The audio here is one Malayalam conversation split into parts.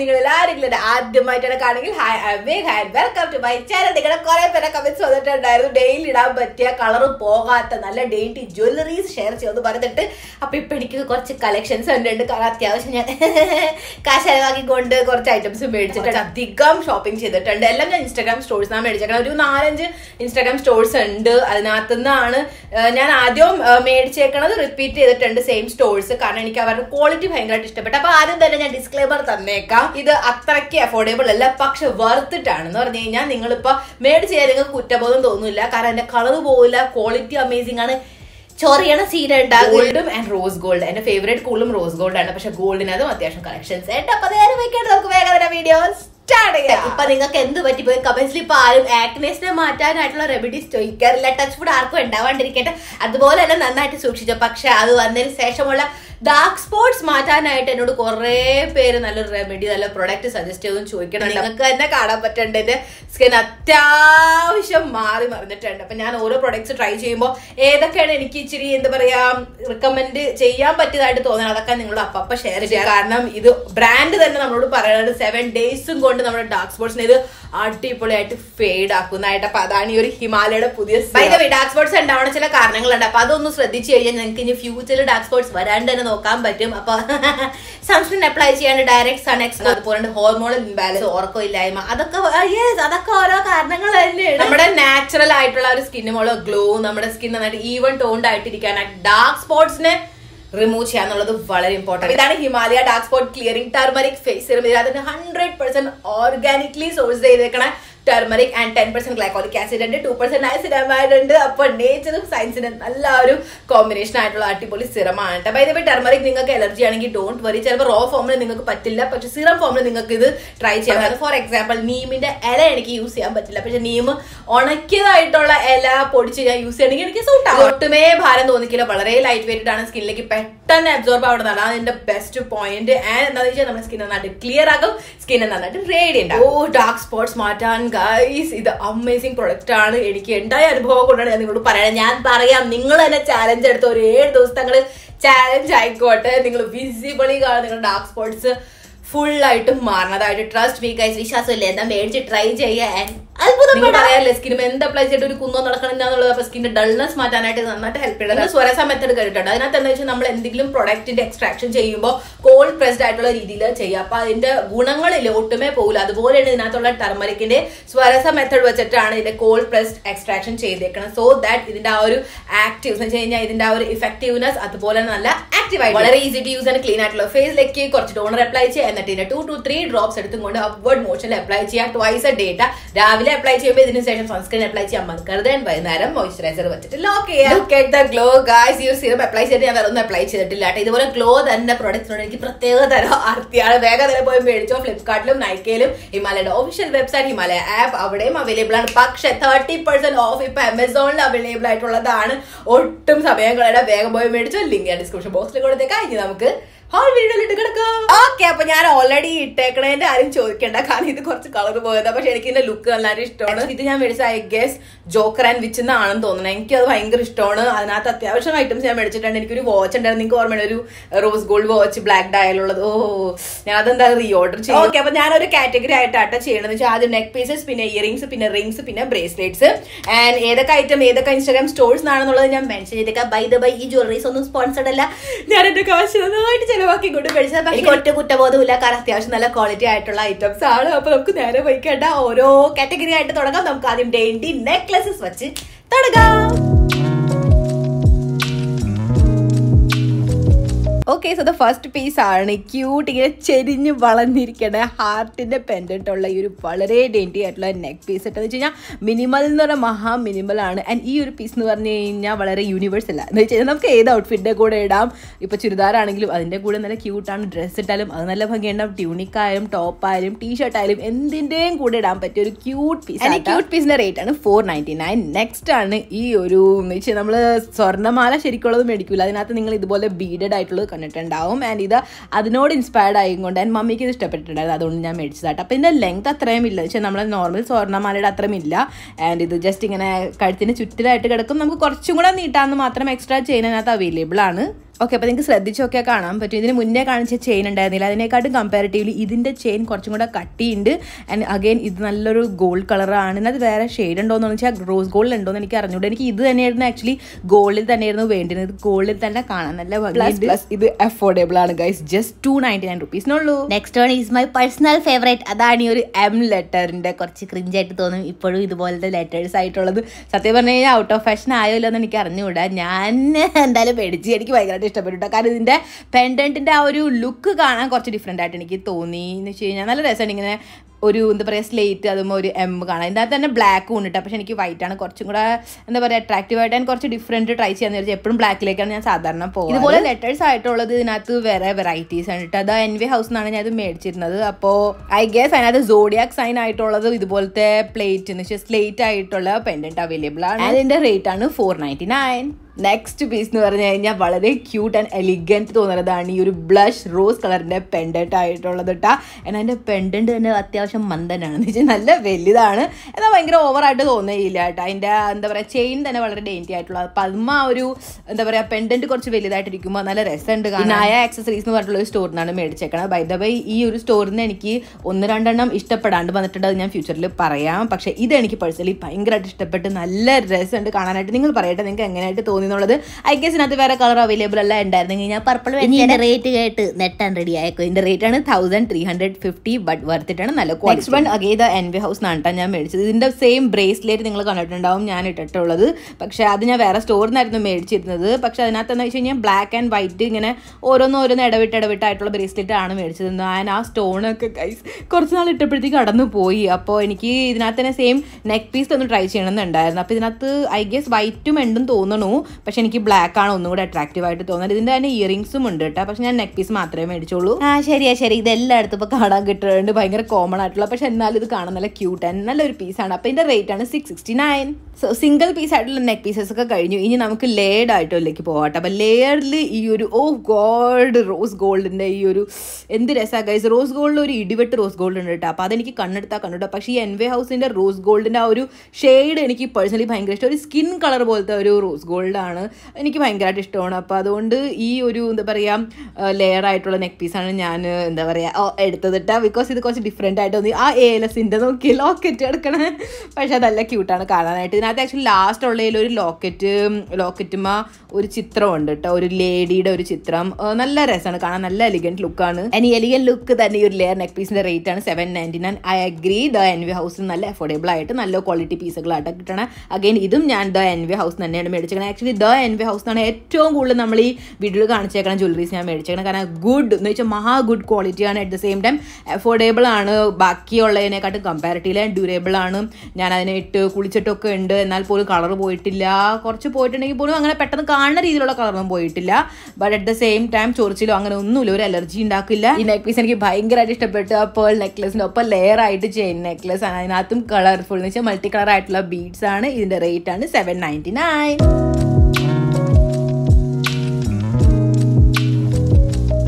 നിങ്ങൾ എല്ലാവരെങ്കിലും ആദ്യമായിട്ടാണ് കാണുമെങ്കിൽ hi hi welcome to my channel നിങ്ങളുടെ കുറെ പേരെ കമന്റ്സ് വന്നിട്ടുണ്ടായിരുന്നു ഡെയിലി ഇടാൻ പറ്റിയ കളർ പോകാത്ത നല്ല ഡെയിലി ജ്വല്ലറീസ് ഷെയർ ചെയ്യുമെന്ന് പറഞ്ഞിട്ട് അപ്പോൾ ഇപ്പൊ എനിക്ക് കുറച്ച് കളക്ഷൻസ് ഉണ്ട് കാരണം അത്യാവശ്യം ഞാൻ കാശലവാക്കിക്കൊണ്ട് കുറച്ച് ഐറ്റംസ് മേടിച്ചിട്ട് അധികം ഷോപ്പിംഗ് ചെയ്തിട്ടുണ്ട് എല്ലാം ഞാൻ ഇൻസ്റ്റാഗ്രാം ആണ് മേടിച്ചേക്കണം ഒരു നാലഞ്ച് ഇൻസ്റ്റാഗ്രാം സ്റ്റോഴ്സ് ഉണ്ട് അതിനകത്ത് നിന്നാണ് ഞാൻ ആദ്യം മേടിച്ചേക്കണത് റിപ്പീറ്റ് ചെയ്തിട്ടുണ്ട് സെയിം സ്റ്റോഴ്സ് കാരണം എനിക്ക് അവരുടെ ക്വാളിറ്റി ഭയങ്കരമായിട്ട് ഇഷ്ടപ്പെട്ടു അപ്പോൾ ആദ്യം തന്നെ ഞാൻ ഡിസ്ക്ലൈമർ തന്നേക്കാം ഇത് അത്രയ്ക്ക് അഫോർഡബിൾ അല്ല പക്ഷെ വെറുത്തിട്ടാണ് എന്ന് പറഞ്ഞു കഴിഞ്ഞാൽ നിങ്ങളിപ്പോ മേടിച്ച് ചെയ്യാൻ നിങ്ങൾക്ക് കുറ്റബോധം തോന്നില്ല കാരണം എന്റെ കളർ പോകില്ല ക്വാളിറ്റി അമേസിംഗ് ആണ് ചൊറിയണ സീന ഉണ്ടാകും ഗോൾഡും ആൻഡ് റോസ് ഗോൾഡ് എന്റെ ഫേവറേറ്റ് കൂളും റോസ് ഗോൾഡ് ആണ് പക്ഷെ ഗോൾഡിനതും അത്യാവശ്യം കളക്ഷൻസ് നമുക്ക് വീഡിയോസ് ഇപ്പൊ നിങ്ങൾക്ക് എന്ത് പറ്റി പോയി കമന്റ്സിൽ ഇപ്പൊ ആരും ആക്നേസിനെ മാറ്റാനായിട്ടുള്ള റെമഡീസ് ചോദിക്കാറില്ല ടച്ച് ഫുഡ് ആർക്കും ഉണ്ടാവാണ്ടിരിക്കട്ടെ അതുപോലെ തന്നെ നന്നായിട്ട് സൂക്ഷിച്ചോ പക്ഷെ അത് വന്നതിന് ശേഷമുള്ള ഡാർക്ക് സ്പോട്ട്സ് മാറ്റാനായിട്ട് എന്നോട് കുറേ പേര് നല്ലൊരു റെമഡി നല്ല പ്രൊഡക്റ്റ് സജസ്റ്റ് ചെയ്തും ചോദിക്കണം നിങ്ങൾക്ക് തന്നെ കാണാൻ പറ്റണ്ട എന്റെ സ്കിൻ അത്യാവശ്യം മാറി മറിഞ്ഞിട്ടുണ്ട് അപ്പൊ ഞാൻ ഓരോ പ്രൊഡക്ട്സ് ട്രൈ ചെയ്യുമ്പോൾ ഏതൊക്കെയാണ് എനിക്ക് ഇച്ചിരി എന്താ പറയാ റിക്കമെന്റ് ചെയ്യാൻ പറ്റിയതായിട്ട് തോന്നുന്നത് അതൊക്കെ നിങ്ങൾ അപ്പം ഷെയർ ചെയ്യാം കാരണം ഇത് ബ്രാൻഡ് തന്നെ നമ്മളോട് പറയുന്നത് സെവൻ ഡേയ്സും കൊണ്ട് നമ്മുടെ ഡാർക്ക് സ്പോട്ട്സിനെ ഇത് അടിപൊളിയായിട്ട് ഫെയ്ഡ് ആക്കുന്നതായിട്ട് അപ്പൊ അതാണ് ഈ ഒരു ഹിമാലയയുടെ പുതിയ ഡാർക്ക് സ്പോട്ട്സ് ഉണ്ടാവണ ചില കാരണങ്ങളുണ്ട് അപ്പൊ അതൊന്ന് ശ്രദ്ധിച്ചു കഴിഞ്ഞാൽ നിങ്ങൾക്ക് ഇനി ഫ്യൂച്ചറിൽ ഡാർക്ക് സ്പോട്ട്സ് വരാണ്ട് തന്നെ നോക്കാൻ പറ്റും അപ്പൊ സൺസ്ക്രീൻ അപ്ലൈ ചെയ്യാണ്ട് ഡയറക്റ്റ് സൺ എക്സ്പോ അതുപോലെ ഹോർമോണൽ ഇംബാലൻസ് ഓർക്കമില്ലായ്മ അതൊക്കെ യെസ് അതൊക്കെ ഓരോ കാരണങ്ങൾ തന്നെയാണ് നമ്മുടെ നാച്ചുറൽ ആയിട്ടുള്ള ഒരു സ്കിന്നുമുള്ള ഗ്ലോ നമ്മുടെ സ്കിൻ നന്നായിട്ട് ഈവൻ ടോൺഡ് ആയിട്ടിരിക്കാൻ ഡാർക്ക് സ്പോട്സിനെ റിമൂവ് ചെയ്യുക എന്നുള്ളത് വളരെ ഇമ്പോർട്ടന്റ് ഇതാണ് Himalaya dark spot clearing turmeric face serum ഇതിനകത്ത് ഹൺഡ്രഡ് പെർസെന്റ് ഓർഗാനിക്കലി സോഴ്സ് ചെയ്തേക്കണ turmeric and ten percent glycolic acid ഉണ്ട് ടു പെർസെന്റ് നൈസിഡമൈഡ് ഉണ്ട് അപ്പൊ നേച്ചറും സയൻസിനും നല്ല ഒരു കോമ്പിനേഷൻ ആയിട്ടുള്ള അടിപൊളി സിറമാണ് കേട്ടോ അപ്പോൾ ഇതേ ടർമറിക് നിങ്ങൾക്ക് എലർജി ആണെങ്കിൽ ഡോണ്ട് വരി ചിലപ്പോൾ റോ ഫോമിൽ നിങ്ങൾക്ക് പറ്റില്ല പക്ഷെ സിറം ഫോമിൽ നിങ്ങൾക്ക് ഇത് ട്രൈ ചെയ്യാൻ ഫോർ എക്സാമ്പിൾ നീമിന്റെ ഇല എനിക്ക് യൂസ് ചെയ്യാൻ പറ്റില്ല പക്ഷെ നീം ഉണക്കിയതായിട്ടുള്ള ഇല പൊടിച്ച് ഞാൻ യൂസ് ചെയ്യണമെങ്കിൽ എനിക്ക് സൂട്ട് ആവും ഒട്ടുമേ ഭാരം തോന്നിക്കില്ല വളരെ ലൈറ്റ് വെയിറ്റ് ആണ് സ്കിന്നിലേക്ക് പെട്ടെന്ന് അബ്സോർബ് ആവുന്നതാണ് അതിന്റെ ബെസ്റ്റ് പോയിന്റ് ആൻഡ് എന്താണെന്ന് വെച്ചാൽ നമ്മുടെ സ്കിൻ നന്നായിട്ട് ക്ലിയർ ആകും സ്കിൻ നന്നായിട്ട് റേഡിയൻ്റ് ഓ ഡാർക്ക് സ്പോട്ട്സ് മാറ്റാൻ ഗൈസ് ഇത് അമേസിങ് പ്രൊഡക്റ്റ് ആണ് എനിക്ക് ഉണ്ടായ അനുഭവം കൊണ്ടാണ് ഞാൻ നിങ്ങളോട് പറയാം ഞാൻ പറയാം നിങ്ങൾ തന്നെ ചാലഞ്ച് എടുത്ത ഒരു ഏഴ് ദിവസങ്ങൾ ചാലഞ്ച് ആയിക്കോട്ടെ നിങ്ങൾ വിസിബിളി കാണും നിങ്ങളുടെ ഡാർക്ക് സ്പോട്സ് ഫുള്ളായിട്ടും മാറണതായിട്ട് ട്രസ്റ്റ് മീ ഗൈസ് വിശ്വാസമില്ല എന്താ മേടിച്ച് ട്രൈ ചെയ്യുക ആൻഡ് സ്കിൻ എന്ത് അപ്ലൈ ചെയ്തിട്ട് ഒരു കുന്നോ നടക്കണമെന്നുള്ളത് അപ്പൊ സ്കിന്റെ ഡൾനെസ് മാറ്റാനായിട്ട് നന്നായിട്ട് ഹെൽപ്പ് ചെയ്യുന്നത് സ്വരസ മെത്തഡ് കണ്ടിട്ടുണ്ട് അതിനകത്ത് എന്താ വെച്ചാൽ നമ്മൾ എന്തെങ്കിലും പ്രൊഡക്റ്റിന്റെ എക്സ്ട്രാക്ഷൻ ചെയ്യുമ്പോൾ കോൾഡ് പ്രസ്ഡ് ആയിട്ടുള്ള രീതിയിൽ ചെയ്യുക അപ്പൊ അതിന്റെ ഗുണങ്ങളില്ല ഒട്ടുമേ പോകില്ല അതുപോലെയാണ് ഇതിനകത്തുള്ള ടർമറിക്കിന്റെ സ്വരസ മെത്തഡ് വെച്ചിട്ടാണ് ഇതിന്റെ കോൾഡ് പ്രസ്ഡ് എക്സ്ട്രാക്ഷൻ ചെയ്തേക്കണം സോ ദാറ്റ് ഇതിന്റെ ആ ഒരു ആക്റ്റീവ് എന്ന് വെച്ച് കഴിഞ്ഞാൽ ഇതിന്റെ ആ ഒരു ഇഫക്റ്റീവ്നെസ് അതുപോലെ നല്ല ആക്റ്റീവ് ആയിട്ട് വളരെ easy to use and clean ആയിട്ടുള്ള ഫേസിലേക്ക് കുറച്ച് ടോണർ അപ്ലൈ ചെയ്യുക എന്നിട്ട് ഇതിന്റെ ടു ടു ത്രീ ഡ്രോപ്സ് എടുത്തും കൊണ്ട് അപ്വേർഡ് മോഷനിൽ അപ്ലൈ ചെയ്യുക ട്വൈസ് എ ഡേറ്റ രാവിലെ രാവിലെ അപ്ലൈ ചെയ്യുമ്പോൾ ഇതിന് ശേഷം സൺസ്ക്രീൻ അപ്ലൈ ചെയ്യാൻ മറക്കരുത് വൈകുന്നേരം മോയ്സ്ചറൈസർ വെച്ചിട്ട് ലോക്ക് ചെയ്യാം ഗ്ലോ ഗായ്സ് യൂസ് ചെയ്യുമ്പോൾ അപ്ലൈ ചെയ്തിട്ട് ഞാൻ വേറെ ഒന്നും അപ്ലൈ ചെയ്തിട്ടില്ല കേട്ടോ ഇതുപോലെ ഗ്ലോ തന്നെ പ്രൊഡക്റ്റിനോട് എനിക്ക് പ്രത്യേക തരം അർത്തിയാണ് വേഗം തന്നെ പോയി മേടിച്ചോ ഫ്ലിപ്കാർട്ടിലും നൈക്കയിലും ഹിമാലയുടെ ഓഫീഷ്യൽ വെബ്സൈറ്റ് ഹിമാലയ ആപ്പ് അവിടെയും അവൈലബിൾ ആണ് പക്ഷേ തേർട്ടി പെർസെന്റ് ഓഫ് ഇപ്പൊ ആമസോണിൽ അവൈലബിൾ ആയിട്ടുള്ളതാണ് ഒട്ടും സമയം കളയുടെ വേഗം പോയി മേടിച്ചോ ലിങ്ക് ഡിസ്ക്രിപ്ഷൻ ബോക്സിൽ കൊടുത്തേക്കാം ഇനി നമുക്ക് ഓക്കെ അപ്പൊ ഞാൻ ഓൾറെഡി ഇട്ടേക്കണേന്റെ ആരും ചോദിക്കണ്ട കാരണം ഇത് കുറച്ച് കളർ പോയതാ പക്ഷെ എനിക്ക് ഇതിന്റെ ലുക്ക് എല്ലാവരും ഇഷ്ടമാണ് ഇത് ഞാൻ മേടിച്ച I guess Joker and Witch എന്നാണെന്ന് തോന്നുന്നത് എനിക്ക് അത് ഭയങ്കര ഇഷ്ടമാണ് അതിനകത്ത് അത്യാവശ്യം ഐറ്റംസ് ഞാൻ മേടിച്ചിട്ടുണ്ട് എനിക്കൊരു വാച്ച് ഉണ്ടായിരുന്നു നിങ്ങൾക്ക് ഓർമ്മയുള്ള ഒരു റോസ് ഗോൾഡ് വാച്ച് ബ്ലാക്ക് ഡയലുള്ളത് ഓ ഞാൻ അതെന്താ റീ ഓർഡർ ചെയ്യും ഓക്കെ അപ്പൊ ഞാനൊരു കാറ്റഗറി ആയിട്ട് അട്ട ചെയ്യണമെന്ന് വെച്ചാൽ ആദ്യം നെക്ക് പീസസ് പിന്നെ ഇയറിംഗ്സ് പിന്നെ റിംഗ്സ് പിന്നെ ബ്രേസ്ലെറ്റ്സ് ആൻഡ് ഏതൊക്കെ ഐറ്റം ഏതൊക്കെ ഇൻസ്റ്റാഗ്രാം സ്റ്റോഴ്സ് ആണെന്നുള്ളത് ഞാൻ മെൻഷൻ ചെയ്തേക്കാം ബൈ ദ ബൈ ഈ ജ്വല്ലറീസ് ഒന്നും സ്പോൺസർഡ് അല്ല ഞാൻ എന്റെ കാശ് നന്നായിട്ട് ചെലവാക്കി കൊണ്ട് കഴിച്ചാൽ പക്ഷേ ഒറ്റ കുറ്റബോധമില്ല കാരണം അത്യാവശ്യം നല്ല ക്വാളിറ്റി ആയിട്ടുള്ള ഐറ്റംസ് ആണ് അപ്പൊ നമുക്ക് നേരെ വയ്ക്കേണ്ട ഓരോ കാറ്റഗറി ആയിട്ട് തുടങ്ങാം നമുക്ക് ആദ്യം ഡെയിൻറ്റി നെക്ലസസ് വെച്ച് തുടങ്ങാം okay so the first piece ആണ് ക്യൂട്ട് ഇങ്ങനെ ചെരിഞ്ഞ് വളർന്നിരിക്കണ ഹാർട്ടിന്റെ പെൻഡൻ്റ് ഉള്ള ഈ ഒരു വളരെ ഡെൻറ്റി ആയിട്ടുള്ള നെക്ക് പീസ് ഇട്ടെന്ന് വെച്ച് കഴിഞ്ഞാൽ മിനിമൽ എന്ന് പറഞ്ഞാൽ മഹാ മിനിമൽ ആണ് ആൻഡ് ഈ ഒരു പീസ് എന്ന് പറഞ്ഞു കഴിഞ്ഞാൽ വളരെ യൂണിവേഴ്സൽ അല്ല എന്ന് വെച്ച് കഴിഞ്ഞാൽ നമുക്ക് ഏത് ഔട്ട്ഫിറ്റിൻ്റെ കൂടെ ഇടാം ഇപ്പോൾ ചുരിദാറാണെങ്കിലും അതിൻ്റെ കൂടെ നല്ല ക്യൂട്ടാണ് ഡ്രസ്സ് ഇട്ടാലും അത് നല്ല ഭംഗിയുണ്ടാവും ട്യൂണിക്കായാലും ടോപ്പായാലും ടീ ആയാലും എന്തിൻ്റെയും കൂടെ ഇടാൻ പറ്റിയ ഒരു ക്യൂട്ട് പീസ് ആണ് ക്യൂട്ട് പീസിൻ്റെ റേറ്റ് ആണ് ഫോർ നയൻറ്റി നയൻ നെക്സ്റ്റ് ആണ് ഈ ഒരു എന്ന് വെച്ചാൽ നമ്മൾ സ്വർണ്ണമാല ശരിക്കുള്ളത് മേടിക്കില്ല അതിനകത്ത് നിങ്ങൾ ഇതുപോലെ ബീഡഡ് ആയിട്ടുള്ളത് പറഞ്ഞിട്ടുണ്ടാവും ആൻഡ് ഇത് അതിനോട് ഇൻസ്പയർഡ് ആയിക്കൊണ്ട് എൻ്റെ മമ്മിക്ക് ഇത് ഇഷ്ടപ്പെട്ടിട്ടുണ്ടായിരുന്നു അതുകൊണ്ട് ഞാൻ മേടിച്ചതാട്ടോ അപ്പോൾ ഇതിൻ്റെ ലെങ്ത് അത്രയും ഇല്ല പക്ഷേ നമ്മൾ നോർമൽ സ്വർണ്ണമാലയുടെ അത്രയും ഇല്ല ആൻഡ് ഇത് ജസ്റ്റ് ഇങ്ങനെ കഴുത്തിന് ചുറ്റിലായിട്ട് കിടക്കും നമുക്ക് കുറച്ചും കൂടെ നീട്ടാമെന്ന് മാത്രം എക്സ്ട്രാ ചെയിൻ അതിനകത്ത് അവൈലബിൾ ആണ് ഓക്കെ അപ്പോൾ നിങ്ങൾക്ക് ശ്രദ്ധിച്ചൊക്കെ കാണാൻ പറ്റും ഇതിന് മുന്നേ കാണിച്ച ചെയിൻ ഉണ്ടായിരുന്നില്ല അതിനേക്കാട്ടും കമ്പാരിറ്റീവ്ലി ഇതിൻ്റെ ചെയിൻ കുറച്ചും കൂടെ കട്ടിയുണ്ട് ആൻഡ് അഗെയിൻ ഇത് നല്ലൊരു ഗോൾഡ് കളറാണ് അത് വേറെ ഷെയ്ഡ് ഉണ്ടോയെന്ന് വെച്ചാൽ റോസ് ഗോൾഡ് ഉണ്ടോയെന്ന് എനിക്ക് അറിഞ്ഞൂടെ എനിക്ക് ഇത് തന്നെയായിരുന്നു ആക്ച്വലി ഗോൾഡിൽ തന്നെയായിരുന്നു വേണ്ടിയിരുന്നത് ഗോൾഡിൽ തന്നെ കാണാൻ നല്ല പ്ലസ് ഇത് അഫോർഡബിൾ ആണ് guys just two ninety nine റുപ്പീസിനുള്ളൂ next one is my personal favourite അതാണ് ഈ ഒരു എം ലെറ്ററിൻ്റെ കുറച്ച് ക്രിഞ്ചായിട്ട് തോന്നും ഇപ്പോഴും ഇതുപോലത്തെ ലെറ്റേഴ്സ് ആയിട്ടുള്ളത് സത്യം പറഞ്ഞു കഴിഞ്ഞാൽ ഔട്ട് ഓഫ് ഫാഷൻ ആയോ ഇല്ലെന്ന് എനിക്ക് അറിഞ്ഞുകൂടാ ഞാൻ എന്തായാലും പേടിച്ച് എനിക്ക് ഭയങ്കര ഇഷ്ടപ്പെട്ടു ഇഷ്ടപ്പെട്ടിട്ടോ കാരണം ഇതിൻ്റെ പെൻഡൻറ്റിൻ്റെ ആ ഒരു ലുക്ക് കാണാൻ കുറച്ച് ഡിഫറെൻ്റ് ആയിട്ട് എനിക്ക് തോന്നി എന്ന് വെച്ച് കഴിഞ്ഞാൽ നല്ല രസമാണ് ഇങ്ങനെ ഒരു എന്താ പറയുക സ്ലേറ്റ് അതും ഒരു എം കാണാം ഇതിനകത്ത് തന്നെ ബ്ലാക്ക് കൊണ്ടിട്ട് പക്ഷേ എനിക്ക് വൈറ്റ് ആണ് കുറച്ചും കൂടെ എന്താ പറയുക അട്രാക്റ്റീവ് ആയിട്ട് ഞാൻ കുറച്ച് ഡിഫറെൻറ്റ് ട്രൈ ചെയ്യാന്ന് വെച്ചാൽ എപ്പോഴും ബ്ലാക്കിലേക്കാണ് ഞാൻ സാധാരണ പോകും ഇതുപോലെ ലെറ്റേഴ്സ് ആയിട്ടുള്ളത് ഇതിനകത്ത് വേറെ വെറൈറ്റീസ് ആണ് കേട്ടോ അത് എൻ വി ഹൗസ് എന്നാണ് ഞാൻ ഇത് മേടിച്ചിരുന്നത് അപ്പോൾ ഐ ഗ്യാസ് അതിനകത്ത് സോഡിയാക് സൈൻ ആയിട്ടുള്ളത് ഇതുപോലത്തെ പ്ലേറ്റ് എന്ന് വെച്ചാൽ സ്ലേറ്റ് ആയിട്ടുള്ള പെൻഡൻറ്റ് അവൈലബിൾ ആണ് അതിൻ്റെ റേറ്റ് ആണ് four ninety nine next piece എന്ന് പറഞ്ഞു കഴിഞ്ഞാൽ വളരെ ക്യൂട്ട് ആൻഡ് എലിഗൻറ്റ് തോന്നുന്നതാണ് ഈ ഒരു ബ്ലഷ് റോസ് കളറിൻ്റെ പെൻഡൻറ്റ് ആയിട്ടുള്ളത് കേട്ടോ എന്നാൽ എൻ്റെ പെൻഡൻറ്റ് തന്നെ അത്യാവശ്യം മന്ദനാണ് എന്ന് വെച്ചാൽ നല്ല വലുതാണ് എന്നാൽ ഭയങ്കര ഓവറായിട്ട് തോന്നുകയില്ല കേട്ടോ അതിൻ്റെ എന്താ പറയുക ചെയിൻ തന്നെ വളരെ ഡെയിൻറ്റി ആയിട്ടുള്ള അപ്പം അതും ആ ഒരു എന്താ പറയുക പെൻഡൻറ്റ് കുറച്ച് വലുതായിട്ടിരിക്കുമ്പോൾ നല്ല രസമുണ്ട് ആയ ആക്സസറീസ് എന്ന് പറഞ്ഞിട്ടുള്ള ഒരു സ്റ്റോറിൽ നിന്നാണ് മേടിച്ചേക്കണത് ബൈ ദ വൈ ഈ ഒരു സ്റ്റോറിൽ നിന്ന് എനിക്ക് ഒന്ന് രണ്ടെണ്ണം ഇഷ്ടപ്പെടാണ്ട് വന്നിട്ടുണ്ട് അത് ഞാൻ ഫ്യൂച്ചറിൽ പറയാം പക്ഷേ ഇതെനിക്ക് പേഴ്സണലി ഭയങ്കരമായിട്ട് ഇഷ്ടപ്പെട്ട് നല്ല രസമുണ്ട് കാണാനായിട്ട് നിങ്ങൾ പറയട്ടെ നിങ്ങൾക്ക് എങ്ങനെയായിട്ട് തോന്നി എന്നുള്ളത് ഐ ഗെസ് ഇതിനകത്ത് വേറെ കളർ അവൈലബിൾ അല്ല ഉണ്ടായിരുന്നെങ്കിൽ ഞാൻ പർപ്പിൾ വെച്ചിട്ട് റേറ്റ് കേട്ട് നെട്ടാൻ റെഡി ആയേക്കും ഇതിന്റെ റേറ്റ് ആണ് thousand three hundred fifty but വർത്തിട്ടാണ് നല്ല next one again the N V House നാട്ടാൻ ഞാൻ മേടിച്ചത് ഇതിന്റെ സെയിം ബ്രേസ്ലെറ്റ് നിങ്ങൾ കണ്ടിട്ടുണ്ടാവും ഞാൻ ഇട്ടിട്ടുള്ളത് പക്ഷേ അത് ഞാൻ വേറെ സ്റ്റോറിൽ നിന്നായിരുന്നു മേടിച്ചിരുന്നത് പക്ഷെ അതിനകത്ത് എന്ന് വെച്ച് കഴിഞ്ഞാൽ ബ്ലാക്ക് ആൻഡ് വൈറ്റ് ഇങ്ങനെ ഓരോന്ന് ഓരോന്ന് ഇടവിട്ട് ഇടവിട്ടായിട്ടുള്ള ബ്രേസ്ലെറ്റ് ആണ് മേടിച്ചത് ഞാൻ ആ സ്റ്റോണൊക്കെ ഗൈസ് കുറച്ച് നാൾ ഇട്ടപ്പോഴത്തേക്ക് കടന്നു പോയി അപ്പോൾ എനിക്ക് ഇതിനകത്ത് തന്നെ സെയിം നെക്ക് പീസ് ഒന്ന് ട്രൈ ചെയ്യണമെന്നുണ്ടായിരുന്നു അപ്പോൾ ഇതിനകത്ത് ഐ ഗെസ് വൈറ്റും എണ്ടും തോന്നണു പക്ഷേ എനിക്ക് ബ്ലാക്ക് ആണ് ഒന്നുകൂടെ അട്രാക്റ്റീവ് ആയിട്ട് തോന്നുന്നത് ഇതിന്റെ തന്നെ ഇയറിംഗ്സും ഉണ്ട് കേട്ടോ പക്ഷേ ഞാൻ നെക്ക് പീസ് മാത്രമേ മേടിച്ചുള്ളൂ ആ ശരിയാ ശരി ഇതെല്ലായിടത്തും ഇപ്പൊ കാണാൻ കിട്ടുന്നുണ്ട് ഭയങ്കര കോമൺ ആയിട്ടുള്ള പക്ഷേ എന്നാലും ഇത് കാണാൻ നല്ല ക്യൂട്ട് ആൻഡ് നല്ലൊരു ആണ് അപ്പൊ ഇതിന്റെ റേറ്റ് ആണ് six sixty nine so single piece ആയിട്ടുള്ള നെക്ക് പീസസ് ഒക്കെ കഴിഞ്ഞു ഇനി നമുക്ക് ആയിട്ട് ഒല്ലേക്ക് പോകട്ടെ അപ്പൊ ലെയറിൽ ഈ ഒരു ഓ ഗോൾഡ് റോസ് ഗോൾഡിന്റെ ഈ ഒരു എന്ത് രസാ ഗൈസ് റോസ് ഗോൾഡിൽ ഒരു ഇടിവെട്ട് റോസ് ഗോൾഡ് ഉണ്ട് കേട്ടോ അപ്പൊ അതെനിക്ക് കണ്ണെടുത്താൽ കണ്ടോ പക്ഷേ ഈ എൻവേ ഹൗസിന്റെ റോസ് ഗോൾഡിന്റെ ആ ഒരു ഷെയ്ഡ് എനിക്ക് പേഴ്സണലി ഭയങ്കര ഇഷ്ടം ഒരു സ്കിൻ കളർ പോലത്തെ ഒരു റോസ് ഗോൾഡ് പീസാണ് എനിക്ക് ഭയങ്കരമായിട്ട് ഇഷ്ടമാണ് അപ്പോൾ അതുകൊണ്ട് ഈ ഒരു എന്താ പറയുക ലെയറായിട്ടുള്ള നെക്ക് പീസാണ് ഞാൻ എന്താ പറയുക എടുത്തതിട്ട ബിക്കോസ് ഇത് കുറച്ച് ഡിഫറെൻ്റ് ആയിട്ട് തോന്നി ആ ഏലസിൻ്റെ നോക്കി ലോക്കറ്റ് എടുക്കണം പക്ഷേ അതല്ല ക്യൂട്ടാണ് കാണാനായിട്ട് ഇതിനകത്ത് ആക്ച്വലി ലാസ്റ്റ് ഉള്ളതിൽ ഒരു ലോക്കറ്റ് ലോക്കറ്റുമ ഒരു ചിത്രമുണ്ട് കേട്ടോ ഒരു ലേഡിയുടെ ഒരു ചിത്രം നല്ല രസമാണ് കാണാൻ നല്ല എലിഗൻറ്റ് ലുക്കാണ് ഈ എലിഗൻറ്റ് ലുക്ക് തന്നെ ഈ ഒരു ലെയർ നെക്ക് പീസിൻ്റെ റേറ്റ് ആണ് seven ninety nine I agree the N V ഹൗസിൽ നല്ല അഫോർഡബിൾ ആയിട്ട് നല്ല ക്വാളിറ്റി പീസുകളായിട്ട് കിട്ടണം അഗൈൻ ഇതും ഞാൻ ദ എൻ വി ഹൗസ് തന്നെയാണ് മേടിച്ചത് actually actually the NV House എന്നാണ് ഏറ്റവും കൂടുതൽ നമ്മൾ ഈ വീഡിയോയിൽ കാണിച്ചേക്കണം ജ്വല്ലറീസ് ഞാൻ മേടിച്ചേക്കണം കാരണം ഗുഡ് എന്ന് വെച്ചാൽ മഹാ ഗുഡ് ക്വാളിറ്റിയാണ് at the same time affordable ആണ് ബാക്കിയുള്ളതിനെക്കാട്ടും കമ്പാരിറ്റീവ്ലി ഡ്യൂറേബിൾ ആണ് ഞാൻ അതിനെ ഇട്ട് കുളിച്ചിട്ടൊക്കെ ഉണ്ട് എന്നാൽ പോലും കളർ പോയിട്ടില്ല കുറച്ച് പോയിട്ടുണ്ടെങ്കിൽ പോലും അങ്ങനെ പെട്ടെന്ന് കാണുന്ന രീതിയിലുള്ള കളറൊന്നും പോയിട്ടില്ല but at the same time ചൊറിച്ചിലോ അങ്ങനെ ഒന്നുമില്ല ഒരു അലർജി ഉണ്ടാക്കില്ല ഈ നെക്ലേസ് എനിക്ക് ഭയങ്കരമായിട്ട് ഇഷ്ടപ്പെട്ടു ആ പേൾ നെക്ലേസിൻ്റെ ഒപ്പം ലെയർ ആയിട്ട് ചെയിൻ നെക്ലേസ് ആണ് അതിനകത്തും കളർഫുൾ എന്ന് വെച്ചാൽ മൾട്ടി കളർ ആയിട്ടുള്ള ബീഡ്സ് ആണ് ഇതിൻ്റെ റേറ്റ് ആണ് സെവൻ നയൻറ്റി നയൻ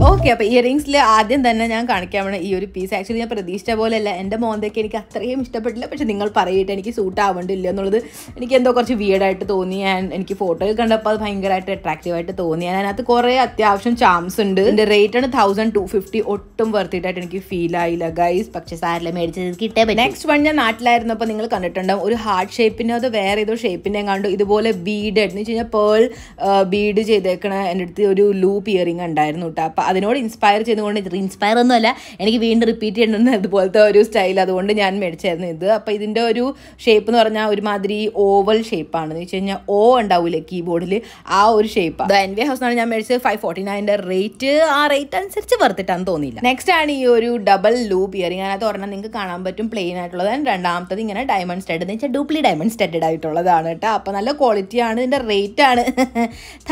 ഓക്കെ അപ്പോൾ ഇയറിങ്സിൽ ആദ്യം തന്നെ ഞാൻ കാണിക്കാൻ വേണം ഈ ഒരു പീസ് ആക്ച്വലി ഞാൻ പ്രതീക്ഷിച്ച പോലെയല്ല എന്റെ മോന്തയ്ക്ക് എനിക്ക് അത്രയും ഇഷ്ടപ്പെട്ടില്ല പക്ഷെ നിങ്ങൾ പറയിട്ട് എനിക്ക് സൂട്ട് ആവണ്ടില്ല എന്നുള്ളത് എനിക്ക് എന്തോ കുറച്ച് വീടായിട്ട് തോന്നി ആൻഡ് എനിക്ക് ഫോട്ടോയിൽ കണ്ടപ്പോൾ അത് ഭയങ്കരമായിട്ട് ആയിട്ട് തോന്നി ഞാൻ അതിനകത്ത് കുറേ അത്യാവശ്യം ചാംസ് ഉണ്ട് എന്റെ റേറ്റ് ആണ് തൗസൻഡ് ടു ഫിഫ്റ്റി ഒട്ടും വർത്തിട്ടായിട്ട് എനിക്ക് ഫീൽ ആയില്ല ഗൈസ് പക്ഷെ സാറിലെ മേടിച്ചത് കിട്ടേ നെക്സ്റ്റ് വൺ ഞാൻ നാട്ടിലായിരുന്നപ്പോൾ നിങ്ങൾ കണ്ടിട്ടുണ്ടാവും ഒരു ഹാർട്ട് ഷേപ്പിൻ്റെ അത് വേറെ ഏതോ ഷേപ്പിൻ്റെ കണ്ടു ഇതുപോലെ ബീഡ് എന്ന് വെച്ച് കഴിഞ്ഞാൽ പേൾ ബീഡ് uh, ചെയ്തേക്കണ എൻ്റെ അടുത്ത് ഒരു ലൂപ്പ് ഇയറിംഗ് ഉണ്ടായിരുന്നു കേട്ടോ അപ്പൊ അതിനോട് ഇൻസ്പയർ ചെയ്തുകൊണ്ട് ഇൻസ്പയർ ഒന്നുമല്ല എനിക്ക് വീണ്ടും റിപ്പീറ്റ് ചെയ്യണമെന്ന് അതുപോലത്തെ ഒരു സ്റ്റൈൽ അതുകൊണ്ട് ഞാൻ മേടിച്ചായിരുന്നു ഇത് അപ്പോൾ ഇതിൻ്റെ ഒരു ഷേപ്പ് എന്ന് പറഞ്ഞാൽ ഒരുമാതിരി ഓവൽ എന്ന് വെച്ച് കഴിഞ്ഞാൽ ഓ ഉണ്ടാവില്ലേ കീബോർഡിൽ ആ ഒരു ഷേപ്പാണ് ദ എൻ വി ഹൗസ് എന്നാണ് ഞാൻ മേടിച്ചത് ഫൈവ് ഫോർട്ടി നയൻ്റെ റേറ്റ് ആ റേറ്റ് അനുസരിച്ച് വർത്തിട്ടാന്ന് തോന്നിയില്ല നെക്സ്റ്റ് ആണ് ഈ ഒരു ഡബിൾ ലൂപ്പ് ഇയറിംഗ് അതിനകത്ത് പറഞ്ഞാൽ നിങ്ങൾക്ക് കാണാൻ പറ്റും പ്ലെയിൻ ആയിട്ടുള്ളത് രണ്ടാമത്തത് ഇങ്ങനെ ഡയമണ്ട് സ്റ്റഡ് എന്ന് വെച്ചാൽ ഡൂപ്ലി ഡയമണ്ട് സ്റ്റഡഡ് ആയിട്ടുള്ളതാണ് കേട്ടോ അപ്പോൾ നല്ല ക്വാളിറ്റിയാണ് ഇതിൻ്റെ റേറ്റ് ആണ്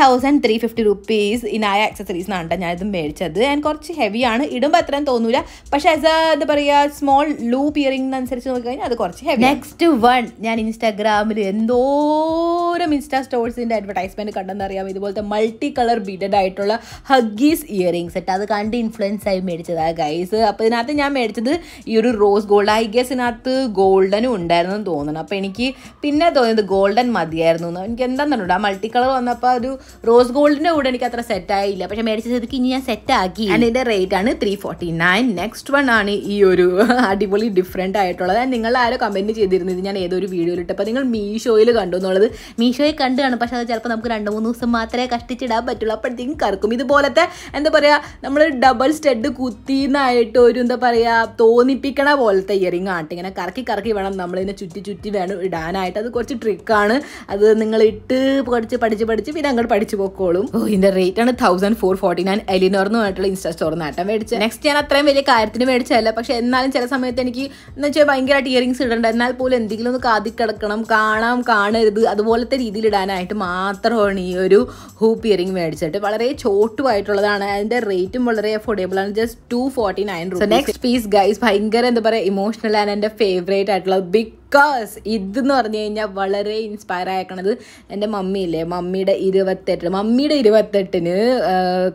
thousand three fifty rupees Inaya accessories എന്നാണ് കേട്ടോ ഞാനിത് മേടിച്ചത് വിചാരിച്ചത് ആൻഡ് കുറച്ച് ഹെവിയാണ് ഇടുമ്പോൾ അത്രയും തോന്നൂല പക്ഷേ ആസ് എന്താ പറയുക സ്മോൾ ലൂപ്പ് ഇയറിംഗ് അനുസരിച്ച് നോക്കിക്കഴിഞ്ഞാൽ അത് കുറച്ച് ഹെവി നെക്സ്റ്റ് വൺ ഞാൻ ഇൻസ്റ്റാഗ്രാമിൽ എന്തോരം ഇൻസ്റ്റാ സ്റ്റോഴ്സിൻ്റെ അഡ്വർടൈസ്മെൻറ്റ് അറിയാം ഇതുപോലത്തെ മൾട്ടി കളർ ബീഡഡ് ആയിട്ടുള്ള ഹഗ്ഗീസ് ഇയറിംഗ്സ് ഇട്ട് അത് കണ്ട് ഇൻഫ്ലുവൻസ് ആയി മേടിച്ചതാണ് ഗൈസ് അപ്പോൾ ഇതിനകത്ത് ഞാൻ മേടിച്ചത് ഈ ഒരു റോസ് ഗോൾഡ് ഐ ഗസ് ഇതിനകത്ത് ഗോൾഡനും ഉണ്ടായിരുന്നു എന്ന് തോന്നണം അപ്പോൾ എനിക്ക് പിന്നെ തോന്നിയത് ഗോൾഡൻ മതിയായിരുന്നു എന്ന് എനിക്ക് എന്താണെന്നുണ്ടോ ആ മൾട്ടി കളർ വന്നപ്പോൾ ഒരു റോസ് ഗോൾഡിൻ്റെ കൂടെ എനിക്ക് അത്ര സെറ്റായില്ല പക്ഷേ മേടിച്ച സ്ഥിതിക്ക് ഇനി ഞാൻ സെറ്റ് ആക്കി അതിന്റെ റേറ്റ് ആണ് three forty nine next one ആണ് ഈ ഒരു അടിപൊളി ഡിഫറെന്റ് ആയിട്ടുള്ളത് നിങ്ങൾ ആരോ കമൻറ്റ് ചെയ്തിരുന്നത് ഞാൻ ഏതൊരു വീഡിയോയിൽ ഇട്ടപ്പോൾ നിങ്ങൾ മീഷോയിൽ കണ്ടു എന്നുള്ളത് മീഷോയിൽ കണ്ടാണ് പക്ഷെ അത് ചിലപ്പോൾ നമുക്ക് രണ്ട് മൂന്ന് ദിവസം മാത്രമേ കഷ്ടിച്ചിടാൻ പറ്റുള്ളൂ അപ്പോഴത്തേക്കും കറക്കും ഇതുപോലത്തെ എന്താ പറയാ നമ്മൾ ഡബിൾ സ്റ്റെഡ് കുത്തിന്നായിട്ട് ഒരു എന്താ പറയാ തോന്നിപ്പിക്കണ പോലത്തെ ഇയറിംഗ് ആട്ട് ഇങ്ങനെ കറക്കി കറക്കി വേണം നമ്മളിതിനെ ചുറ്റി ചുറ്റി വേണം ഇടാനായിട്ട് അത് കുറച്ച് ട്രിക്കാണ് അത് നിങ്ങൾ ഇട്ട് പഠിച്ച് പഠിച്ച് പഠിച്ച് പിന്നെ അങ്ങോട്ട് പഠിച്ചു പോക്കോളും ഓ ഇതിൻ്റെ റേറ്റ് ആണ് thousand four forty nine Eleanor തുടർന്നുമായിട്ടുള്ള ഇൻസ്റ്റാ സ്റ്റോറിൽ നേട്ടം മേടിച്ചത് നെക്സ്റ്റ് ഞാൻ അത്രയും വലിയ കാര്യത്തിന് മേടിച്ചതല്ല പക്ഷെ എന്നാലും ചില സമയത്ത് എനിക്ക് എന്ന് വെച്ചാൽ ഭയങ്കരമായിട്ട് ഇയറിങ്സ് ഇടണ്ട എന്നാൽ പോലും എന്തെങ്കിലും ഒന്ന് കാതി കിടക്കണം കാണാം കാണരുത് അതുപോലത്തെ രീതിയിൽ ഇടാനായിട്ട് മാത്രമാണ് ഈ ഒരു ഹൂപ്പ് ഇയറിംഗ് മേടിച്ചിട്ട് വളരെ ചോട്ടുമായിട്ടുള്ളതാണ് അതിന്റെ റേറ്റും വളരെ അഫോർഡബിൾ ആണ് just two forty nine next piece guys ഭയങ്കര എന്താ പറയുക ഇമോഷണൽ ആൻഡ് എൻ്റെ ഫേവറേറ്റ് ആയിട്ടുള്ള ബിഗ് ബിക്കോസ് ഇതെന്ന് പറഞ്ഞു കഴിഞ്ഞാൽ വളരെ ഇൻസ്പയർ ആയേക്കണത് എൻ്റെ മമ്മിയില്ലേ മമ്മിയുടെ ഇരുപത്തെട്ട് മമ്മിയുടെ ഇരുപത്തെട്ടിന്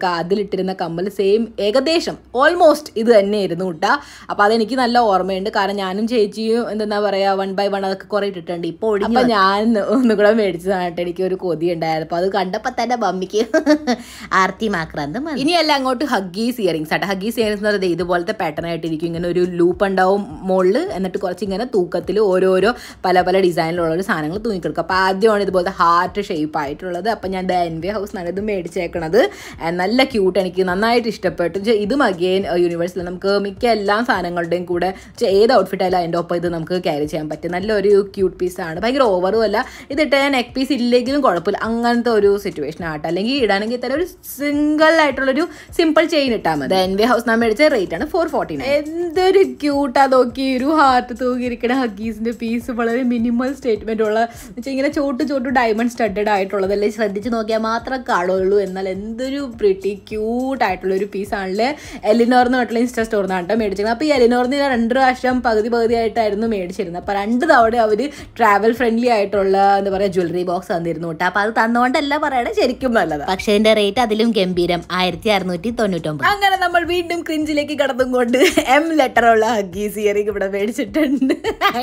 കാതിലിട്ടിരുന്ന കമ്മൽ സെയിം ഏകദേശം ഓൾമോസ്റ്റ് ഇത് തന്നെ ആയിരുന്നു കേട്ടാ അപ്പോൾ അതെനിക്ക് നല്ല ഓർമ്മയുണ്ട് കാരണം ഞാനും ചേച്ചിയും എന്താ പറയുക വൺ ബൈ വൺ അതൊക്കെ കുറേ ഇട്ടിട്ടുണ്ട് ഇപ്പോൾ ഒടിഞ്ഞപ്പോൾ ഞാൻ ഒന്നുകൂടെ മേടിച്ചതായിട്ട് എനിക്ക് ഒരു കൊതി ഉണ്ടായിരുന്നു അപ്പോൾ അത് കണ്ടപ്പോൾ തന്നെ മമ്മിക്ക് ആർത്തി മാക്രാന്ത് ഇനിയല്ല അങ്ങോട്ട് ഹഗ്ഗീസ് ഇയറിങ്സ് ആട്ടെ ഹഗ്ഗീസ് ഇയറിങ്സ് എന്ന് പറയുന്നത് ഇതുപോലത്തെ പാറ്റേൺ ആയിട്ടിരിക്കും ഇങ്ങനെ ഒരു ലൂപ്പ് ഉണ്ടാവും മുകളിൽ എന്നിട്ട് കുറച്ച് ഇങ്ങനെ തൂക്കത്തിൽ ഓരോ ഓരോരോ പല പല ഡിസൈനിലുള്ള ഒരു സാധനങ്ങൾ തൂങ്ങിക്കൊടുക്കും അപ്പോൾ ആദ്യമാണ് ഇതുപോലത്തെ ഹാർട്ട് ഷേപ്പ് ആയിട്ടുള്ളത് അപ്പോൾ ഞാൻ ദ എൻ വി ഹൗസ് ആണ് ഇത് മേടിച്ചേക്കണത് നല്ല ക്യൂട്ട് എനിക്ക് നന്നായിട്ട് ഇഷ്ടപ്പെട്ടു ഇത് അഗെയിൻ യൂണിവേഴ്സിൽ നമുക്ക് മിക്ക എല്ലാ സാധനങ്ങളുടെയും കൂടെ ഏത് ഔട്ട്ഫിറ്റ് ആയാലും അതിൻ്റെ ഒപ്പം ഇത് നമുക്ക് ക്യാരി ചെയ്യാൻ പറ്റും നല്ലൊരു ക്യൂട്ട് പീസാണ് ഭയങ്കര ഓവറും അല്ല ഇതിട്ട് നെക്ക് പീസ് ഇല്ലെങ്കിലും കുഴപ്പമില്ല അങ്ങനത്തെ ഒരു സിറ്റുവേഷൻ ആട്ടെ അല്ലെങ്കിൽ ഇടാണെങ്കിൽ തന്നെ ഒരു സിംഗിൾ ആയിട്ടുള്ളൊരു സിമ്പിൾ ചെയിൻ ഇട്ടാൽ മതി എൻ വി ഹൗസ് നാം മേടിച്ച റേറ്റ് ആണ് ഫോർ ഫോർട്ടി എന്തൊരു ക്യൂട്ടാ നോക്കി ഒരു ഹാർട്ട് തൂങ്ങിയിരിക്കണ ഹഗീസിന്റെ ഒരു പീസ് വളരെ മിനിമൽ സ്റ്റേറ്റ്മെൻ്റ് ഉള്ള വെച്ചാൽ ഇങ്ങനെ ചോട്ട് ചോട്ട് ഡയമണ്ട് സ്റ്റഡഡ് ആയിട്ടുള്ളതല്ലേ ശ്രദ്ധിച്ച് നോക്കിയാൽ മാത്രം കാണുള്ളൂ എന്നാൽ എന്തൊരു പ്രിട്ടി ക്യൂട്ട് ആയിട്ടുള്ള ഒരു പീസാണല്ലേ എലിനോർ പറഞ്ഞിട്ടുള്ള ഇൻസ്റ്റ സ്റ്റോറിൽ നിന്നാണ് മേടിച്ചിരുന്നത് അപ്പോൾ ഈ എലിനോർന്ന് ഞാൻ രണ്ട് പ്രാവശ്യം പകുതി പകുതി ആയിട്ടായിരുന്നു മേടിച്ചിരുന്നത് അപ്പോൾ രണ്ട് തവണ അവർ ട്രാവൽ ഫ്രണ്ട്ലി ആയിട്ടുള്ള എന്താ പറയുക ജ്വല്ലറി ബോക്സ് തന്നിരുന്നു കേട്ടോ അപ്പോൾ അത് തന്നുകൊണ്ടല്ല പറയണേ ശരിക്കും നല്ലത് പക്ഷേ എൻ്റെ റേറ്റ് അതിലും ഗംഭീരം ആയിരത്തി അറുന്നൂറ്റി തൊണ്ണൂറ്റൊമ്പത് അങ്ങനെ നമ്മൾ വീണ്ടും ക്രിഞ്ചിലേക്ക് കടന്നും കൊണ്ട് എം ലെറ്ററുള്ള ഹഗീസ് ഇയറിംഗ് ഇവിടെ മേടിച്ചിട്ടുണ്ട്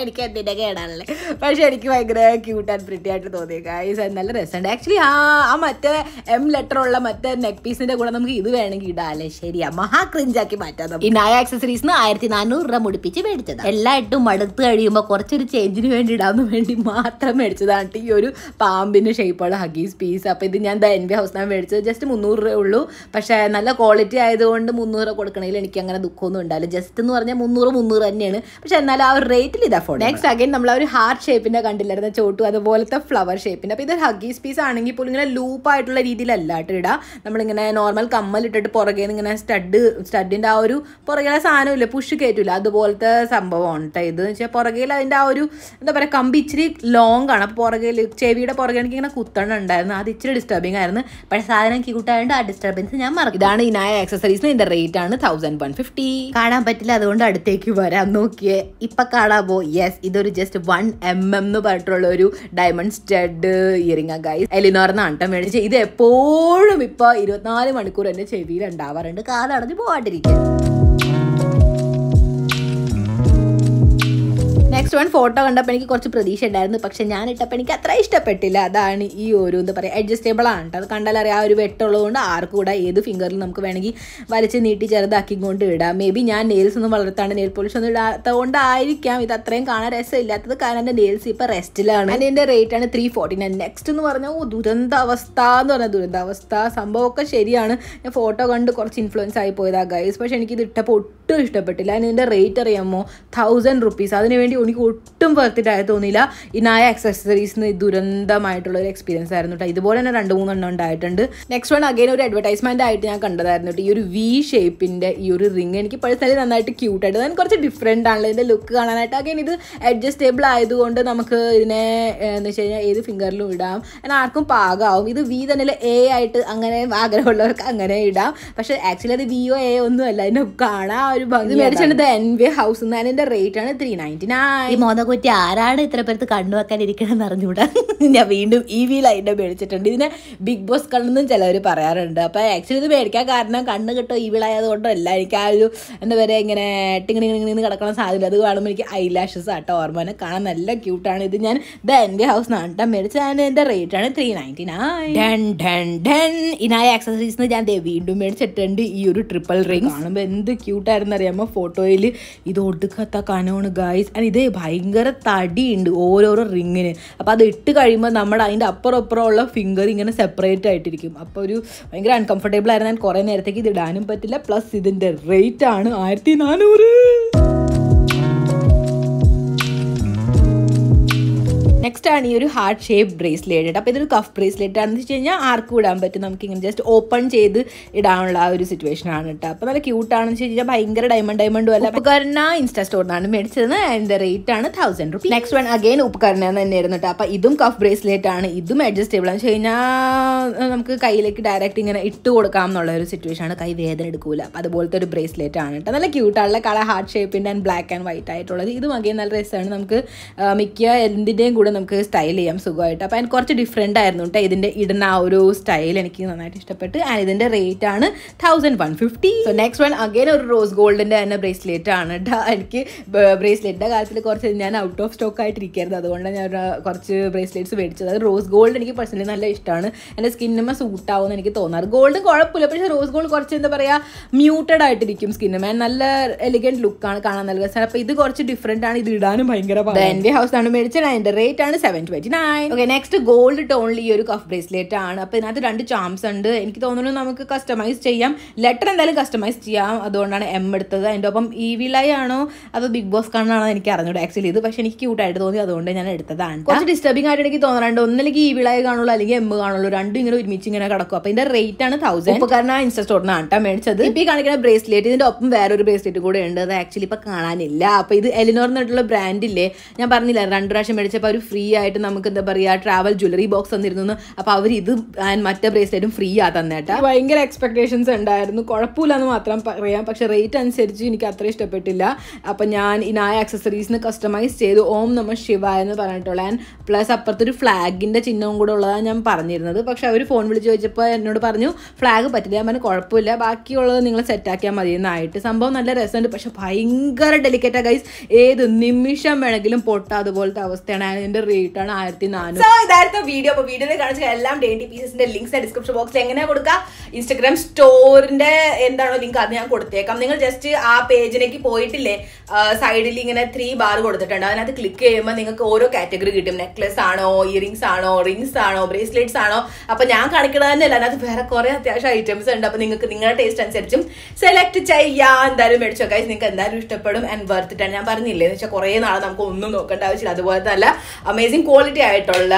എനിക്ക് നിന്റെ കേടാണല്ലേ പക്ഷെ എനിക്ക് ഭയങ്കര ക്യൂട്ട് ആൻഡ് പ്രിറ്റി ആയിട്ട് തോന്നി ഗൈസ് നല്ല രസമുണ്ട് ആക്ച്വലി ആ ആ മറ്റേ എം ലെറ്റർ ഉള്ള മറ്റേ നെക്ക് പീസിന്റെ കൂടെ നമുക്ക് ഇത് വേണമെങ്കിൽ ഇടാല്ലേ ശരിയാ മഹാ ക്രിഞ്ചാക്കി മാറ്റാം ഈ നായ ആക്സസറീസ് ആയിരത്തി നാനൂറ് രൂപ മുടിപ്പിച്ച് മേടിച്ചത് എല്ലായിട്ടും മടുത്ത് കഴിയുമ്പോൾ കുറച്ചൊരു ചേഞ്ചിന് വേണ്ടി ഇടാമെന്ന് വേണ്ടി മാത്രം മേടിച്ചതാണ് ഈ ഒരു പാമ്പിന് ഷേപ്പുള്ള ഹഗീസ് പീസ് അപ്പോൾ ഇത് ഞാൻ ദ എൻ ബി ഹൗസിനാണ് മേടിച്ചത് ജസ്റ്റ് മുന്നൂറ് രൂപ ഉള്ളൂ പക്ഷേ നല്ല ക്വാളിറ്റി ആയതുകൊണ്ട് മുന്നൂറ് കൊടുക്കണമെങ്കിൽ എനിക്ക് അങ്ങനെ ദുഃഖമൊന്നും ഉണ്ടാവില്ല ജസ്റ്റ് എന്ന് പറഞ്ഞാൽ മുന്നൂറ് മുന്നൂറ് തന്നെയാണ് പക്ഷേ എന്നാലും ആ ഒരു റേറ്റിൽ ഇത് അഫോർഡ് നെക്സ്റ്റ് അഗൈൻ നമ്മൾ ആ ഒരു ഹാർട്ട് ഷേപ്പിൻ്റെ കണ്ടില്ലായിരുന്നു ചോട്ടു അതുപോലത്തെ ഫ്ലവർ ഷേപ്പിൻ്റെ അപ്പോൾ ഇത് ഹഗീസ് പീസ് ആണെങ്കിൽ പോലും ഇങ്ങനെ ലൂപ്പായിട്ടുള്ള രീതിയിലല്ല കേട്ടോ ഇടുക നമ്മളിങ്ങനെ നോർമൽ കമ്മലിട്ടിട്ട് പുറകെ നിന്ന് ഇങ്ങനെ സ്റ്റഡ് സ്റ്റഡിൻ്റെ ആ ഒരു പുറകിലെ സാധനമില്ല പുഷ് കയറ്റില്ല അതുപോലത്തെ സംഭവമാണ് കേട്ടോ ഇത് എന്ന് വെച്ചാൽ പുറകിൽ അതിൻ്റെ ആ ഒരു എന്താ പറയുക കമ്പി ഇച്ചിരി ലോങ് ആണ് അപ്പോൾ പുറകിൽ ചെവിയുടെ പുറകെ എനിക്ക് ഇങ്ങനെ ഉണ്ടായിരുന്നു അത് ഇച്ചിരി ഡിസ്റ്റർബിങ് ആയിരുന്നു പക്ഷേ സാധനം കൂട്ടായതുകൊണ്ട് ആ ഡിസ്റ്റർബൻസ് ഞാൻ മറക്കും ഇതാണ് ഇനായ ആക്സസറീസ് ഇതിൻ്റെ റേറ്റ് ആണ് തൗസൻഡ് വൺ ഫിഫ്റ്റി കാണാൻ പറ്റില്ല അതുകൊണ്ട് അടുത്തേക്ക് വരാം നോക്കിയേ ഇപ്പം കാണാൻ പോ യെസ് ഇത് ഇതൊരു ജസ്റ്റ് വൺ എം എം എന്ന് പറഞ്ഞിട്ടുള്ള ഒരു ഡയമണ്ട് സ്റ്റഡ് ഇയറിംഗ് ഗൈസ് എലിനോർന്നാണ് കേട്ടോ മേടിച്ച് ഇത് എപ്പോഴും ഇപ്പൊ ഇരുപത്തിനാല് മണിക്കൂർ എന്റെ ചെവിയിൽ ഉണ്ടാവാറുണ്ട് കാലടഞ്ഞ് പോവാണ്ടിരിക്കുക നെക്സ്റ്റ് വൺ ഫോട്ടോ കണ്ടപ്പോൾ എനിക്ക് കുറച്ച് പ്രതീക്ഷ ഉണ്ടായിരുന്നു പക്ഷെ ഞാൻ ഇട്ടപ്പോൾ എനിക്ക് അത്ര ഇഷ്ടപ്പെട്ടില്ല അതാണ് ഈ ഒരു എന്താ പറയുക അഡ്ജസ്റ്റബിൾ ആണ് കേട്ടോ അത് കണ്ടാലറിയാം ആ ഒരു വെട്ടുള്ളതുകൊണ്ട് ആർക്കും കൂടെ ഏത് ഫിംഗറിൽ നമുക്ക് വേണമെങ്കിൽ വലിച്ച് നീട്ടി ചെറുതാക്കി കൊണ്ട് ഇടാം മേ ബി ഞാൻ നെയിൽസ് ഒന്നും വളർത്താണ്ട് നെയിൽ പോളിഷ് ഒന്നും ഇടാത്ത കൊണ്ടായിരിക്കാം ഇത് അത്രയും കാണാൻ രസമില്ലാത്തത് കാരണം എൻ്റെ നെയിൽസ് ഇപ്പോൾ റെസ്റ്റിലാണ് അതിൻ്റെ റേറ്റ് ആണ് ത്രീ ഫോർട്ടി നയൻ നെക്സ്റ്റ് എന്ന് പറഞ്ഞാൽ ഓ ദുരന്താവസ്ഥ എന്ന് പറഞ്ഞാൽ ദുരന്താവസ്ഥ സംഭവമൊക്കെ ശരിയാണ് ഞാൻ ഫോട്ടോ കണ്ട് കുറച്ച് ഇൻഫ്ലുവൻസ് ആയി പോയതാ ഗൈസ് പക്ഷെ എനിക്കിത് ഇട്ടപ്പോൾ ഒട്ടും ഇഷ്ടപ്പെട്ടില്ല അതിൻ്റെ റേറ്റ് അറിയാമോ തൗസൻഡ് റുപ്പീസ് അതിനുവേണ്ടി എനിക്ക് ഒട്ടും വർത്തിട്ട് ആയി തോന്നിയില്ല ഇനായ അക്സസറീസിന് ദുരന്തമായിട്ടുള്ള ഒരു എക്സ്പീരിയൻസ് ആയിരുന്നു കേട്ടോ ഇതുപോലെ തന്നെ രണ്ട് മൂന്നെണ്ണം ഉണ്ടായിട്ടുണ്ട് നെക്സ്റ്റ് വൺ അഗൈൻ ഒരു അഡ്വർടൈസ്മെന്റ് ആയിട്ട് ഞാൻ കണ്ടതായിരുന്നു കേട്ടോ ഈ ഒരു വി ഷേപ്പിന്റെ ഈ ഒരു റിംഗ് എനിക്ക് പേഴ്സണലി നന്നായിട്ട് ക്യൂട്ട് ആയിട്ട് ഞാൻ കുറച്ച് ഡിഫറെൻ്റ് ആണല്ലോ ഇതിന്റെ ലുക്ക് കാണാനായിട്ട് അഗൈൻ ഇത് അഡ്ജസ്റ്റബിൾ ആയതുകൊണ്ട് നമുക്ക് ഇതിനെ എന്ന് വെച്ച് കഴിഞ്ഞാൽ ഏത് ഫിംഗറിലും ഇടാം എന്നാൽ ആർക്കും പാകാവും ഇത് വി തന്നെ എ ആയിട്ട് അങ്ങനെ ആഗ്രഹമുള്ളവർക്ക് അങ്ങനെ ഇടാം പക്ഷെ ആക്ച്വലി അത് വിയോ എ ഒന്നും അല്ല അതിനെ കാണാൻ ഒരു ഭംഗി മേടിച്ചിട്ട് എൻ വി ഹൗസ് എന്നാണ് അതിന്റെ റേറ്റ് ആണ് ത്രീ നയൻറ്റി നയൻ ഈ മോതകുറ്റി ആരാണ് ഇത്ര കണ്ണു വെക്കാൻ ഇരിക്കണമെന്ന് അറിഞ്ഞുകൂടാ ഞാൻ വീണ്ടും ഈ വി ലൈൻ്റെ മേടിച്ചിട്ടുണ്ട് ഇതിനെ ബിഗ് ബോസ് കണ്ണെന്നും ചിലർ പറയാറുണ്ട് അപ്പോൾ ആക്ച്വലി ഇത് മേടിക്കാൻ കാരണം കണ്ണ് കിട്ടോ ഈ അല്ല എനിക്ക് ആ ഒരു എന്താ പറയുക ഇങ്ങനെ ടിങ്ങിണിങ്ങിണിങ്ങിന്ന് കിടക്കണ സാധ്യത അത് കാണുമ്പോൾ എനിക്ക് ഐലാഷസ് ആട്ടോ തന്നെ കാണാൻ നല്ല ക്യൂട്ടാണ് ഇത് ഞാൻ ദ എൻ്റെ ഹൗസ് നാട്ടാ മേടിച്ചത് ഞാൻ എൻ്റെ റേറ്റ് ആണ് ത്രീ നയൻറ്റി ഡൻ ഡൻ ഇനായ ആക്സസറീസ് ഞാൻ വീണ്ടും മേടിച്ചിട്ടുണ്ട് ഈ ഒരു ട്രിപ്പിൾ റിംഗ് കാണുമ്പോൾ എന്ത് ക്യൂട്ടായിരുന്നറിയാമോ അറിയാമോ ഫോട്ടോയിൽ ഇത് ഒടുക്കാത്ത കനോണ് ഗായ്സ് ആൻഡ് ഇത് ഭയങ്കര തടിയുണ്ട് ഓരോരോ റിങ്ങിന് അപ്പോൾ അത് ഇട്ട് കഴിയുമ്പോൾ നമ്മൾ അതിൻ്റെ അപ്പുറം ഉള്ള ഫിംഗർ ഇങ്ങനെ സെപ്പറേറ്റ് ആയിട്ടിരിക്കും അപ്പോൾ ഒരു ഭയങ്കര അൺകംഫർട്ടബിൾ ആയിരുന്നു ഞാൻ കുറേ നേരത്തേക്ക് ഇത് ഇടാനും പറ്റില്ല പ്ലസ് ഇതിൻ്റെ റേറ്റ് ആണ് ആയിരത്തി നാനൂറ് നെക്സ്റ്റ് ആണ് ഈ ഒരു ഹാർട്ട് ഷേപ്പ് ബ്രേസ്ലെറ്റ് അപ്പോൾ ഇതൊരു കഫ് ബ്രേസ്ലെറ്റ് ആണെന്ന് വെച്ച് കഴിഞ്ഞാൽ ആർക്കും ഇടാൻ പറ്റും നമുക്ക് ഇങ്ങനെ ജസ്റ്റ് ഓപ്പൺ ചെയ്ത് ഇടാനുള്ള ആ ഒരു സിറ്റുവേഷൻ ആണ് കേട്ടോ അപ്പോൾ നല്ല ക്യൂട്ട് ആണെന്ന് വെച്ച് കഴിഞ്ഞാൽ ഭയങ്കര ഡയമണ്ട് ഡയമണ്ടും അല്ല ഉപകരണ ഇൻസ്റ്റാ സ്റ്റോറിൽ നിന്നാണ് മേടിച്ചത് ആൻഡ് റേറ്റ് ആണ് thousand rupees next one again ഉപകരണ തന്നെയായിരുന്നു കേട്ടോ അപ്പോൾ ഇതും കഫ് ബ്രേസ്ലെറ്റ് ആണ് ഇതും അഡ്ജസ്റ്റബിൾ ആണ് വെച്ച് കഴിഞ്ഞാൽ നമുക്ക് കയ്യിലേക്ക് ഡയറക്റ്റ് ഇങ്ങനെ ഇട്ട് കൊടുക്കാം എന്നുള്ള ഒരു സിറ്റുവേഷൻ ആണ് കൈ വേദന എടുക്കൂല അപ്പോൾ അതുപോലത്തെ ഒരു ബ്രേസ്ലെറ്റ് ആണ് കേട്ടോ നല്ല ക്യൂട്ടാണുള്ള കളർ ഹാർട്ട് ഷേപ്പിൻ്റെ ആൻഡ് ബ്ലാക്ക് ആൻഡ് വൈറ്റ് ആയിട്ടുള്ളത് ഇതും അഗെയിൻ നല്ല രസമാണ് നമുക്ക് മിക്ക എന്തിൻ്റെയും കൂടെ നമുക്ക് സ്റ്റൈൽ ചെയ്യാം സുഖമായിട്ട് അപ്പോൾ അതിന് കുറച്ച് ഡിഫറെൻ്റ് ആയിരുന്നു കേട്ടോ ഇതിൻ്റെ ഇടുന്ന ആ ഒരു സ്റ്റൈൽ എനിക്ക് നന്നായിട്ട് ഇഷ്ടപ്പെട്ട് ആൻഡ് ഇതിൻ്റെ റേറ്റ് ആണ് thousand one fifty so next one again ഒരു റോസ് ഗോൾഡിൻ്റെ തന്നെ ബ്രേസ്ലെറ്റ് ആണ് കേട്ടോ എനിക്ക് ബ്രേസ്ലെറ്റിൻ്റെ കാലത്തിൽ കുറച്ച് ഞാൻ ഔട്ട് ഓഫ് സ്റ്റോക്ക് ആയിട്ടിരിക്കരുത് അതുകൊണ്ട് ഞാൻ കുറച്ച് ബ്രേസ്ലെറ്റ്സ് മേടിച്ചത് അത് റോസ് ഗോൾഡ് എനിക്ക് പേഴ്സണലി നല്ല ഇഷ്ടമാണ് എൻ്റെ സ്കിന്നുമ്മ സൂട്ട് ആവുമെന്ന് എനിക്ക് തോന്നാറ് ഗോൾഡ് കുഴപ്പമില്ല പക്ഷേ റോസ് ഗോൾഡ് കുറച്ച് എന്താ പറയുക മ്യൂട്ടഡ് ആയിട്ടിരിക്കും സ്കിന്നുമ്മ നല്ല എലിഗൻറ്റ് ലുക്കാണ് കാണാൻ നല്ല രസമാണ് അപ്പോൾ ഇത് കുറച്ച് ഡിഫറെൻ്റ് ആണ് ഇത് ഇടാനും ഭയങ്കര എൻ്റെ ആണ് മേടിച്ചത് അതിൻ്റെ റേറ്റ് റേറ്റ് ആണ് seven twenty nine okay next gold ടോണിൽ ഈ ഒരു കഫ് ബ്രേസ്ലെറ്റ് ആണ് അപ്പോൾ ഇതിനകത്ത് രണ്ട് ചാംസ് ഉണ്ട് എനിക്ക് തോന്നുന്നു നമുക്ക് കസ്റ്റമൈസ് ചെയ്യാം ലെറ്റർ എന്തായാലും കസ്റ്റമൈസ് ചെയ്യാം അതുകൊണ്ടാണ് എം എടുത്തത് അതിൻ്റെ ഒപ്പം ഇ വി ലൈ ആണോ അതോ ബിഗ് ബോസ് കണ്ണാണോ എനിക്ക് അറിഞ്ഞൂടെ ആക്ച്വലി ഇത് പക്ഷേ എനിക്ക് ക്യൂട്ടായിട്ട് തോന്നി അതുകൊണ്ട് ഞാൻ എടുത്തതാണ് കുറച്ച് ഡിസ്റ്റർബിംഗ് ആയിട്ട് എനിക്ക് തോന്നാറുണ്ട് ഒന്നിലേക്ക് ഇ വി ലൈ കാണുള്ളൂ അല്ലെങ്കിൽ എം കാണുള്ളൂ രണ്ടും ഇങ്ങനെ ഒരുമിച്ച് ഇങ്ങനെ കിടക്കും അപ്പോൾ ഇതിൻ്റെ റേറ്റ് ആണ് തൗസൻഡ് ഇപ്പോൾ കാരണം ആ ഇൻസ്റ്റ സ്റ്റോറിനാണ് കേട്ടോ മേടിച്ചത് ഇപ്പോൾ കാണിക്കുന്ന ബ്രേസ്ലെറ്റ് ഇതിൻ്റെ ഒപ്പം വേറൊരു ബ്രേസ്ലെറ്റ് കൂടെ ഉണ്ട് അത് ആക്ച്വലി ഇപ്പോൾ കാണാനില്ല അപ്പോൾ ഇത് എലിനോർ എന്നിട്ടുള്ള ബ്രാൻഡില്ലേ ഞാൻ പറഞ്ഞില്ല രണ്ട് പ്രാവശ്യം മേടിച്ചപ്പോൾ ഒരു ഫ്രീ ആയിട്ട് നമുക്ക് എന്താ പറയാ ട്രാവൽ ജ്വല്ലറി ബോക്സ് തന്നിരുന്നു അപ്പോൾ അവർ ഇത് ആൻഡ് മറ്റേ ബ്രേസ്ലെറ്റും ഫ്രീ ആ തന്നേട്ടാ ഭയങ്കര എക്സ്പെക്ടേഷൻസ് ഉണ്ടായിരുന്നു എന്ന് മാത്രം പറയാം പക്ഷെ റേറ്റ് അനുസരിച്ച് എനിക്ക് അത്ര ഇഷ്ടപ്പെട്ടില്ല അപ്പൊ ഞാൻ ഈ നായ ആക്സസറീസിന് കസ്റ്റമൈസ് ചെയ്തു ഓം നമ്മൾ ശിവ എന്ന് പറഞ്ഞിട്ടുള്ള ആൻഡ് പ്ലസ് അപ്പുറത്തൊരു ഫ്ളാഗിന്റെ ചിഹ്നവും കൂടെ ഉള്ളതാണ് ഞാൻ പറഞ്ഞിരുന്നത് പക്ഷെ അവർ ഫോൺ വിളിച്ച് ചോദിച്ചപ്പോൾ എന്നോട് പറഞ്ഞു ഫ്ലാഗ് പറ്റില്ല ഞാൻ പറഞ്ഞു കുഴപ്പമില്ല ബാക്കിയുള്ളത് നിങ്ങൾ സെറ്റാക്കിയാൽ മതി എന്നായിട്ട് സംഭവം നല്ല രസമുണ്ട് പക്ഷെ ഭയങ്കര ഡെലിക്കേറ്റാണ് ഗൈസ് ഏത് നിമിഷം വേണമെങ്കിലും പൊട്ടാതുപോലത്തെ അവസ്ഥയാണ് അതിൻ്റെ ഇതിന്റെ റേറ്റ് ആണ് ആയിരത്തി നാനൂറ് സോ ഇതായിരുന്നു വീഡിയോ അപ്പൊ വീഡിയോയിൽ കാണിച്ച എല്ലാം ഡെയിൻറ്റി പീസസിന്റെ ലിങ്ക്സ് ഡിസ്ക്രിപ്ഷൻ ബോക്സിൽ എങ്ങനെ കൊടുക്കുക ഇൻസ്റ്റഗ്രാം സ്റ്റോറിന്റെ എന്താണോ ലിങ്ക് അത് ഞാൻ കൊടുത്തേക്കാം നിങ്ങൾ ജസ്റ്റ് ആ പേജിലേക്ക് പോയിട്ടില്ലേ സൈഡിൽ ഇങ്ങനെ ത്രീ ബാർ കൊടുത്തിട്ടുണ്ട് അതിനകത്ത് ക്ലിക്ക് ചെയ്യുമ്പോൾ നിങ്ങൾക്ക് ഓരോ കാറ്റഗറി കിട്ടും നെക്ലസ് ആണോ ഇയറിങ്സ് ആണോ റിങ്സ് ആണോ ബ്രേസ്ലെറ്റ്സ് ആണോ അപ്പൊ ഞാൻ കാണിക്കുന്നത് തന്നെയല്ല അതിനകത്ത് വേറെ കുറെ അത്യാവശ്യം ഐറ്റംസ് ഉണ്ട് അപ്പൊ നിങ്ങൾക്ക് നിങ്ങളുടെ ടേസ്റ്റ് അനുസരിച്ചും സെലക്ട് ചെയ്യാം എന്തായാലും മേടിച്ചോ കൈസ് നിങ്ങൾക്ക് എന്തായാലും ഇഷ്ടപ്പെടും ആൻഡ് വർത്തിട്ടാണ് ഞാൻ പറഞ്ഞില്ലേ എന്ന് വെച്ചാൽ കുറെ നാളെ നമുക്ക് ഒന്നും നോക്കേണ്ട ആവശ്യമില്ല അതുപോലെ തന്നെ അമേസിങ് ക്വാളിറ്റി ആയിട്ടുള്ള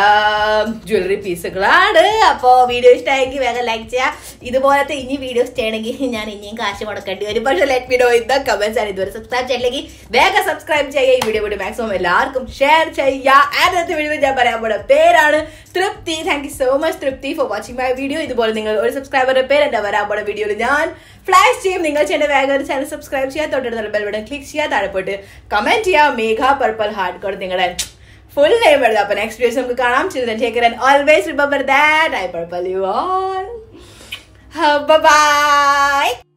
ജ്വല്ലറി പീസുകളാണ് അപ്പോൾ വീഡിയോ ഇഷ്ടമായെങ്കിൽ വേഗം ലൈക്ക് ചെയ്യാം ഇതുപോലത്തെ ഇനി വീഡിയോസ് ചെയ്യണമെങ്കിൽ ഞാൻ ഇനിയും കാശ് മുടക്കേണ്ടി വരും പക്ഷേ ലെറ്റ് വീഡിയോ ഇന്ന് കമൻസ് ആണ് ഇതുവരെ സബ്സ്ക്രൈബ് ചെയ്തില്ലെങ്കിൽ വേഗം സബ്സ്ക്രൈബ് ചെയ്യുക ഈ വീഡിയോ കൂടി മാക്സിമം എല്ലാവർക്കും ഷെയർ ചെയ്യുക ആദ്യത്തെ വീഡിയോ ഞാൻ പറയാൻ പോലെ പേരാണ് Tripti thank you so much Tripti for watching my video ഇതുപോലെ നിങ്ങൾ ഒരു സബ്സ്ക്രൈബറുടെ പേര് എന്താ വരാൻ പോലെ വീഡിയോയിൽ ഞാൻ ഫ്ലാഷ് ചെയ്യും നിങ്ങൾ ചെയ്യേണ്ട വേഗം ഒരു ചാനൽ സബ്സ്ക്രൈബ് ചെയ്യുക തൊട്ടടുത്തുള്ള ബെൽബട്ടൺ ക്ലിക്ക് ചെയ്യുക താഴെ പോയിട്ട് കമൻറ്റ് ചെയ്യാം മേഘ പർപ്പൽ ഹാർഡ് കോഡ് നിങ്ങളുടെ full name at the upper next video. So, I'm children. Take care and always remember that I purple you all. Bye bye.